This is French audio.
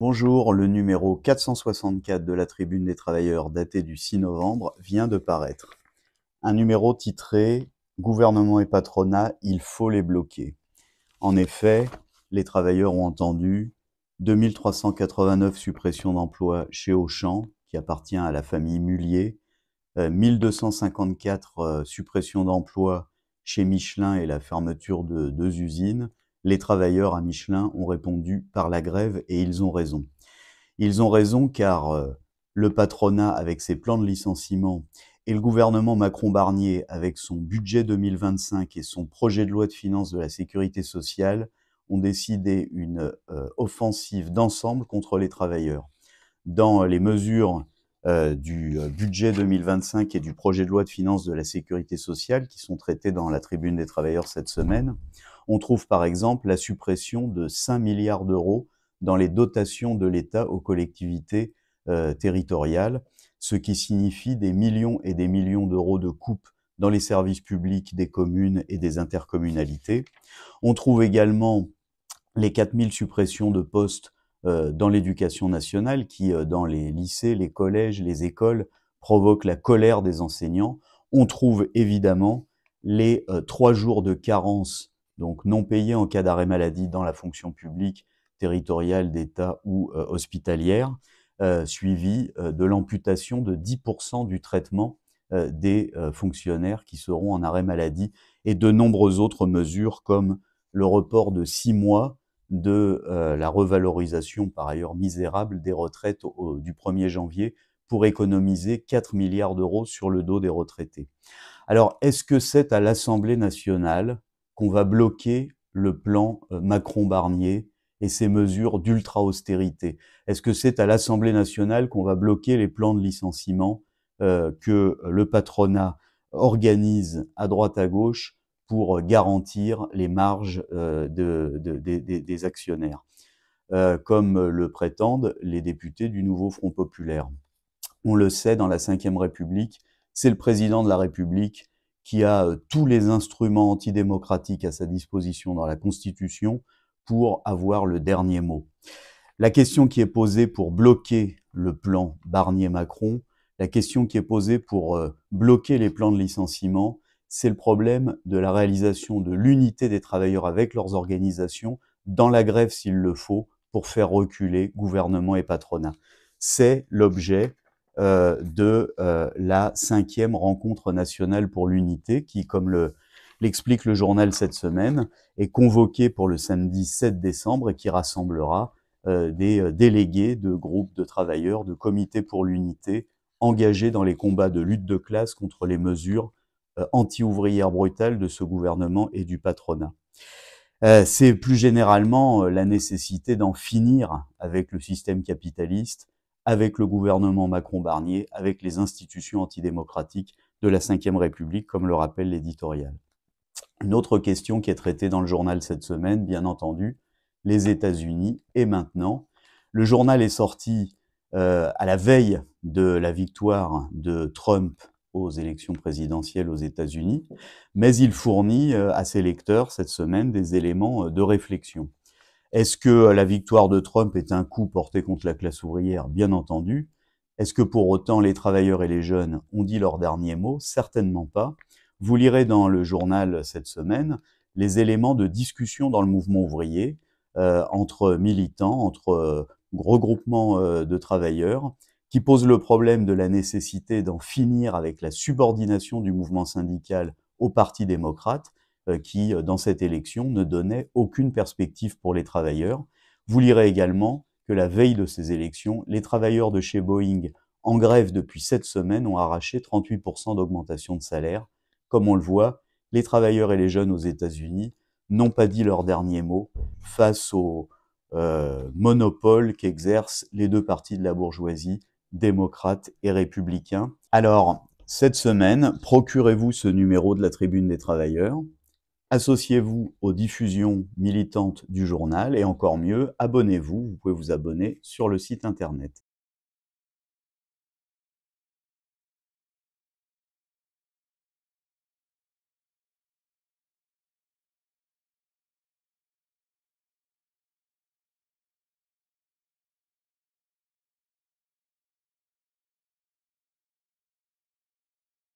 Bonjour, le numéro 464 de la Tribune des Travailleurs daté du 6 novembre vient de paraître. Un numéro titré Gouvernement et patronat, il faut les bloquer. En effet, les travailleurs ont entendu 2389 suppressions d'emplois chez Auchan, qui appartient à la famille Mullier, 1254 euh, euh, suppressions d'emplois chez Michelin et la fermeture de deux usines, les travailleurs à Michelin ont répondu par la grève et ils ont raison. Ils ont raison car euh, le patronat avec ses plans de licenciement et le gouvernement Macron-Barnier avec son budget 2025 et son projet de loi de finances de la sécurité sociale ont décidé une euh, offensive d'ensemble contre les travailleurs. Dans les mesures euh, du budget 2025 et du projet de loi de finances de la sécurité sociale qui sont traitées dans la tribune des travailleurs cette semaine, on trouve par exemple la suppression de 5 milliards d'euros dans les dotations de l'État aux collectivités euh, territoriales, ce qui signifie des millions et des millions d'euros de coupes dans les services publics des communes et des intercommunalités. On trouve également les 4000 suppressions de postes euh, dans l'éducation nationale qui, euh, dans les lycées, les collèges, les écoles, provoquent la colère des enseignants. On trouve évidemment les trois jours de carence donc non payés en cas d'arrêt maladie dans la fonction publique territoriale d'État ou euh, hospitalière, euh, suivi euh, de l'amputation de 10% du traitement des fonctionnaires qui seront en arrêt maladie et de nombreuses autres mesures comme le report de six mois de la revalorisation par ailleurs misérable des retraites du 1er janvier pour économiser 4 milliards d'euros sur le dos des retraités. Alors, est-ce que c'est à l'Assemblée nationale qu'on va bloquer le plan euh, Macron-Barnier et ses mesures d'ultra-austérité Est-ce que c'est à l'Assemblée nationale qu'on va bloquer les plans de licenciement euh, que le patronat organise à droite à gauche pour garantir les marges euh, des actionnaires, comme le prétendent les députés du nouveau Front populaire. On le sait, dans la Ve République, c'est le président de la République qui a euh, tous les instruments antidémocratiques à sa disposition dans la Constitution pour avoir le dernier mot. La question qui est posée pour bloquer le plan Barnier-Macron, la question qui est posée pour euh, bloquer les plans de licenciement, c'est le problème de la réalisation de l'unité des travailleurs avec leurs organisations dans la grève s'il le faut pour faire reculer gouvernement et patronat. C'est l'objet euh, de euh, la cinquième rencontre nationale pour l'unité qui, comme l'explique le journal cette semaine, est convoquée pour le samedi 7 décembre et qui rassemblera euh, des délégués de groupes de travailleurs, de comités pour l'unité engagés dans les combats de lutte de classe contre les mesures anti-ouvrières brutales de ce gouvernement et du patronat. C'est plus généralement la nécessité d'en finir avec le système capitaliste avec le gouvernement Macron-Barnier, avec les institutions antidémocratiques de la Ve République, comme le rappelle l'éditorial. Une autre question qui est traitée dans le journal cette semaine, bien entendu, les États-Unis et maintenant. Le journal est sorti euh, à la veille de la victoire de Trump aux élections présidentielles aux États-Unis, mais il fournit euh, à ses lecteurs cette semaine des éléments euh, de réflexion. Est-ce que euh, la victoire de Trump est un coup porté contre la classe ouvrière Bien entendu. Est-ce que pour autant les travailleurs et les jeunes ont dit leur dernier mot Certainement pas. Vous lirez dans le journal cette semaine les éléments de discussion dans le mouvement ouvrier euh, entre militants, entre euh, regroupements de travailleurs, qui posent le problème de la nécessité d'en finir avec la subordination du mouvement syndical au Parti démocrate euh, qui, euh, dans cette élection, ne donnait aucune perspective pour les travailleurs. Vous lirez également que la veille de ces élections, les travailleurs de chez Boeing, en grève depuis sept semaines, ont arraché 38% d'augmentation de salaire. Comme on le voit, les travailleurs et les jeunes aux États-Unis n'ont pas dit leur dernier mot face au euh, monopole qu'exercent les deux partis de la bourgeoisie, démocrates et républicains. Alors, cette semaine, procurez-vous ce numéro de la Tribune des Travailleurs. Associez-vous aux diffusions militantes du journal et encore mieux, abonnez-vous, vous pouvez vous abonner sur le site internet.